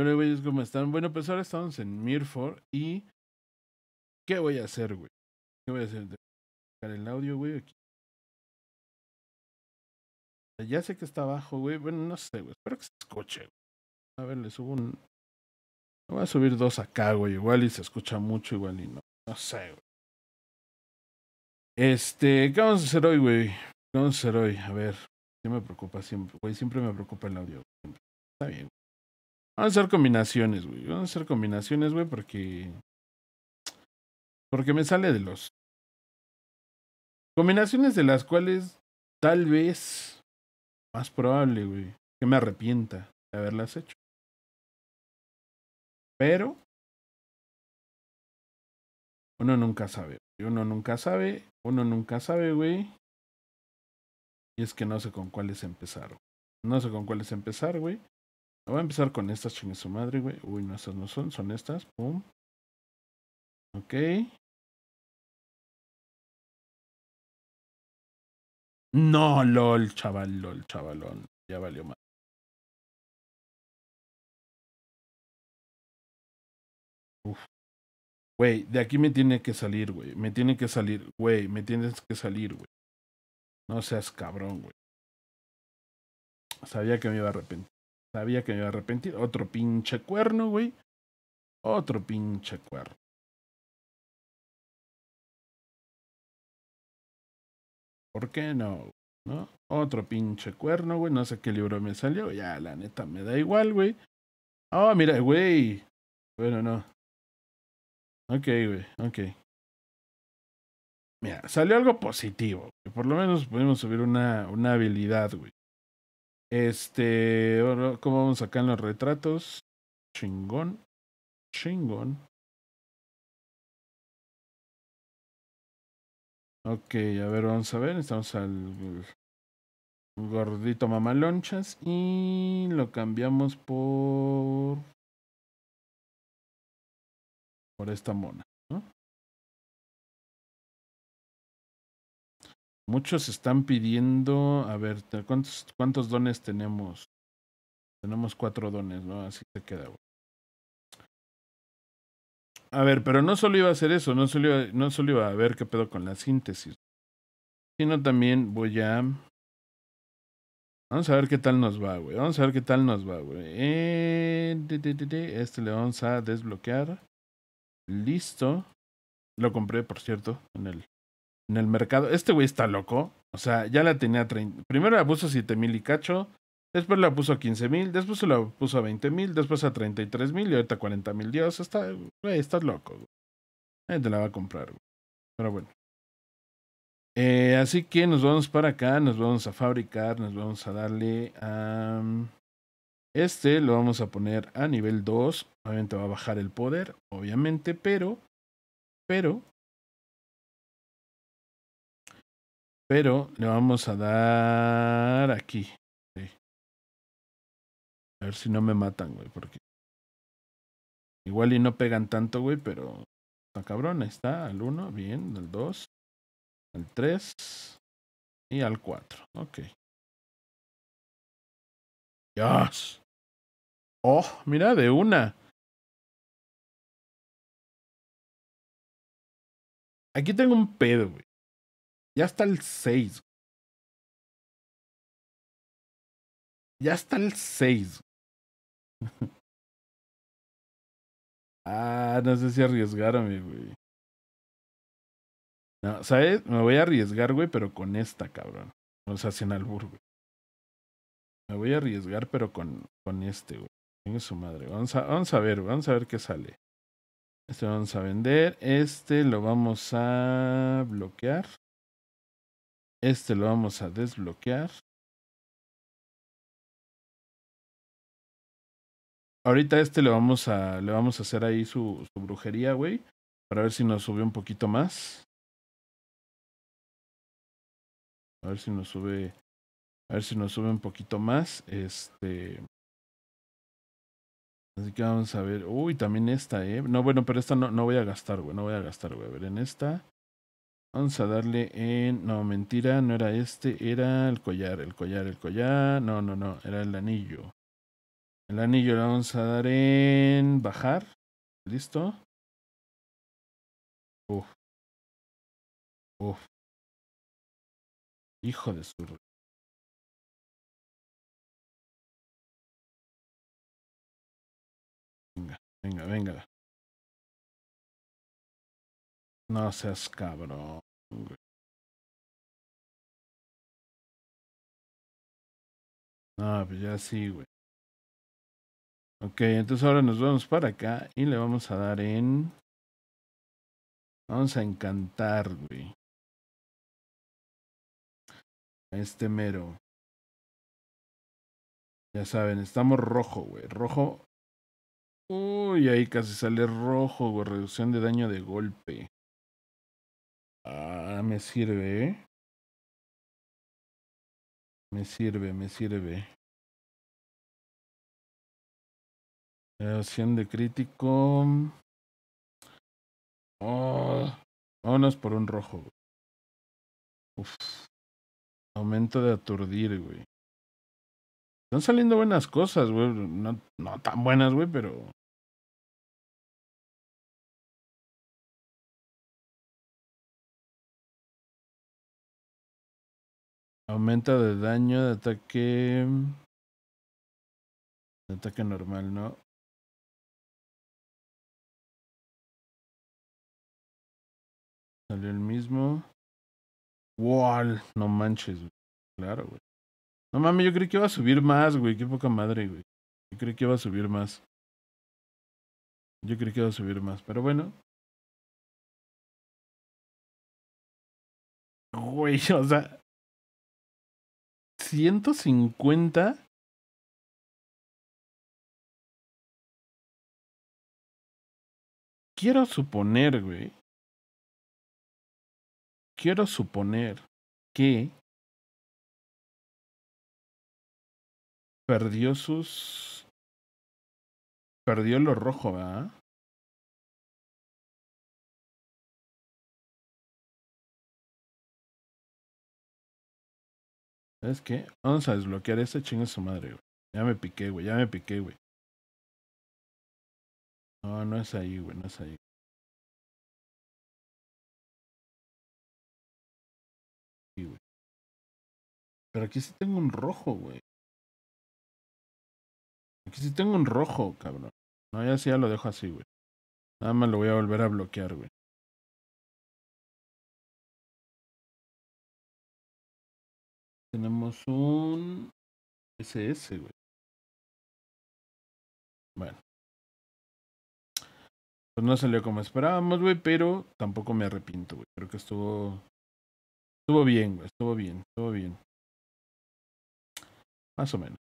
Hola le cómo están. Bueno, pues ahora estamos en Mirford y... ¿Qué voy a hacer, güey? ¿Qué voy a hacer? el audio, güey, aquí. Ya sé que está abajo, güey. Bueno, no sé, güey. Espero que se escuche. A ver, le subo un... Voy a subir dos acá, güey. Igual y se escucha mucho, igual y no. No sé, güey. Este, ¿qué vamos a hacer hoy, güey? ¿Qué vamos a hacer hoy? A ver. ¿qué me preocupa siempre, güey. Siempre me preocupa el audio. Está bien, Vamos a hacer combinaciones, güey. Vamos a hacer combinaciones, güey, porque. Porque me sale de los. Combinaciones de las cuales tal vez. Más probable, güey. Que me arrepienta de haberlas hecho. Pero. Uno nunca sabe. Uno nunca sabe. Uno nunca sabe, güey. Y es que no sé con cuáles empezar. No sé con cuáles empezar, güey. Voy a empezar con estas, chingue su madre, güey. Uy, no, esas no son, son estas. Pum. Ok. No, lol, chaval, lol, chavalón. Ya valió más. Uf. Güey, de aquí me tiene que salir, güey. Me tiene que salir, güey. Me tienes que salir, güey. No seas cabrón, güey. Sabía que me iba a arrepentir. Sabía que me iba a arrepentir. Otro pinche cuerno, güey. Otro pinche cuerno. ¿Por qué no? ¿No? Otro pinche cuerno, güey. No sé qué libro me salió. Ya, la neta, me da igual, güey. Ah, oh, mira, güey. Bueno, no. Ok, güey, ok. Mira, salió algo positivo. Por lo menos pudimos subir una, una habilidad, güey. Este, ¿cómo vamos acá en los retratos? Chingón. Chingón. Ok, a ver, vamos a ver. Estamos al gordito mamalonchas y lo cambiamos por por esta mona, ¿no? Muchos están pidiendo, a ver, ¿cuántos, dones tenemos? Tenemos cuatro dones, ¿no? Así se queda. A ver, pero no solo iba a hacer eso, no solo iba, a ver qué pedo con la síntesis, sino también voy a... Vamos a ver qué tal nos va, güey. Vamos a ver qué tal nos va, güey. Eh, este le vamos a desbloquear. Listo. Lo compré, por cierto, en el en el mercado. Este güey está loco. O sea, ya la tenía 30. Primero la puso a 7.000 mil y cacho. Después la puso a 15.000. mil. Después se la puso a 20.000. mil. Después a 33.000. mil. Y ahorita a 40 mil. Dios, está, güey, loco. Güey. te la va a comprar. Pero bueno. Eh, así que nos vamos para acá. Nos vamos a fabricar. Nos vamos a darle a. Mm, este lo vamos a poner a nivel 2. Obviamente va a bajar el poder. Obviamente, pero. Pero Pero le vamos a dar aquí. A ver si no me matan, güey, porque... Igual y no pegan tanto, güey, pero... Está cabrón, ahí está, al uno, bien, al dos. al tres. y al cuatro. Ok. ya Oh, mira, de una. Aquí tengo un pedo, güey. Ya está el 6. Ya está el 6. ah, no sé si arriesgarme, güey. No, ¿sabes? Me voy a arriesgar, güey, pero con esta, cabrón. O sea, sin albur, güey. Me voy a arriesgar, pero con, con este, güey. Tengo su madre. Vamos a, vamos a ver, vamos a ver qué sale. Este lo vamos a vender. Este lo vamos a bloquear. Este lo vamos a desbloquear. Ahorita este le vamos a, le vamos a hacer ahí su, brujería, güey. Para ver si nos sube un poquito más. A ver si nos sube. A ver si nos sube un poquito más. Este. Así que vamos a ver. Uy, también esta, eh. No, bueno, pero esta no, no voy a gastar, güey. No voy a gastar, güey. A ver, en esta. Vamos a darle en... No, mentira, no era este, era el collar, el collar, el collar. No, no, no, era el anillo. El anillo lo vamos a dar en bajar. ¿Listo? Uf. Uf. Hijo de su... Venga, venga, venga. No seas cabrón. No, pues ya sí, güey. Ok, entonces ahora nos vamos para acá y le vamos a dar en... Vamos a encantar, güey. A este mero. Ya saben, estamos rojo, güey. Rojo. Uy, ahí casi sale rojo, güey. Reducción de daño de golpe. Ah, me sirve, Me sirve, me sirve. Acción de crítico. Oh, vámonos por un rojo. Uf. Aumento de aturdir, güey. Están saliendo buenas cosas, güey. No, no tan buenas, güey, pero Aumenta de daño de ataque. De ataque normal, ¿no? Salió el mismo. Wall, no manches, güey. Claro, güey. No mames, yo creí que iba a subir más, güey. Qué poca madre, güey. Yo creí que iba a subir más. Yo creí que iba a subir más, pero bueno. Güey, o sea, 150. Quiero suponer, güey. Quiero suponer que perdió sus... Perdió lo rojo, ¿verdad? ¿Sabes qué? Vamos a desbloquear esta de su madre, güey. Ya me piqué, güey. Ya me piqué, güey. No, no es ahí, güey. No es ahí. Pero aquí sí tengo un rojo, güey. Aquí sí tengo un rojo, cabrón. No, ya sí ya lo dejo así, güey. Nada más lo voy a volver a bloquear, güey. Tenemos un SS, güey. Bueno. Pues no salió como esperábamos, güey, pero tampoco me arrepiento, güey. Creo que estuvo. Estuvo bien, güey. Estuvo bien, estuvo bien. Más o menos.